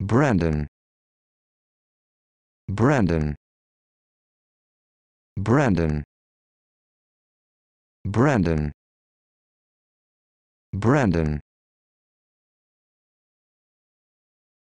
Brandon Brandon Brandon Brandon Brandon